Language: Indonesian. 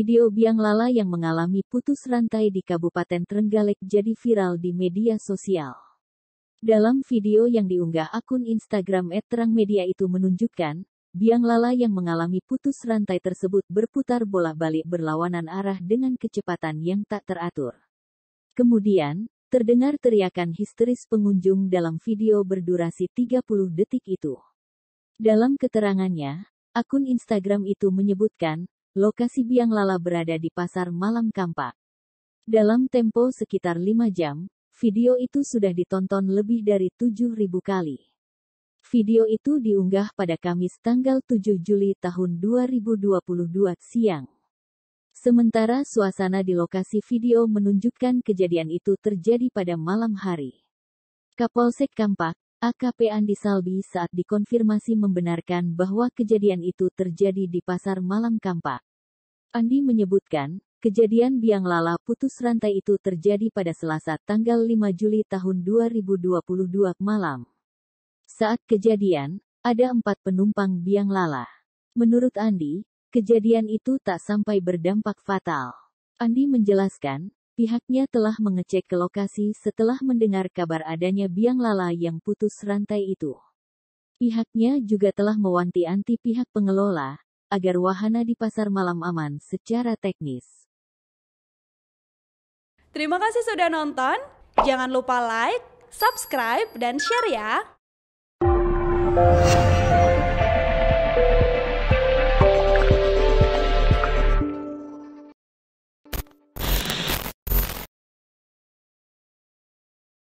Video biang lala yang mengalami putus rantai di Kabupaten Trenggalek jadi viral di media sosial. Dalam video yang diunggah akun Instagram @terangmedia itu menunjukkan, biang lala yang mengalami putus rantai tersebut berputar bolak-balik berlawanan arah dengan kecepatan yang tak teratur. Kemudian, terdengar teriakan histeris pengunjung dalam video berdurasi 30 detik itu. Dalam keterangannya, akun Instagram itu menyebutkan, Lokasi biang lala berada di pasar malam Kampak. Dalam tempo sekitar 5 jam, video itu sudah ditonton lebih dari 7.000 kali. Video itu diunggah pada Kamis tanggal 7 Juli tahun 2022 siang. Sementara suasana di lokasi video menunjukkan kejadian itu terjadi pada malam hari. Kapolsek Kampak, AKP Andi Salbi saat dikonfirmasi membenarkan bahwa kejadian itu terjadi di pasar malam Kampa. Andi menyebutkan, kejadian biang lala putus rantai itu terjadi pada Selasa tanggal 5 Juli tahun 2022 malam. Saat kejadian, ada empat penumpang biang lala. Menurut Andi, kejadian itu tak sampai berdampak fatal. Andi menjelaskan, Pihaknya telah mengecek ke lokasi setelah mendengar kabar adanya biang lala yang putus rantai itu. Pihaknya juga telah mewanti-anti pihak pengelola agar wahana di pasar malam aman secara teknis. Terima kasih sudah nonton. Jangan lupa like, subscribe, dan share ya.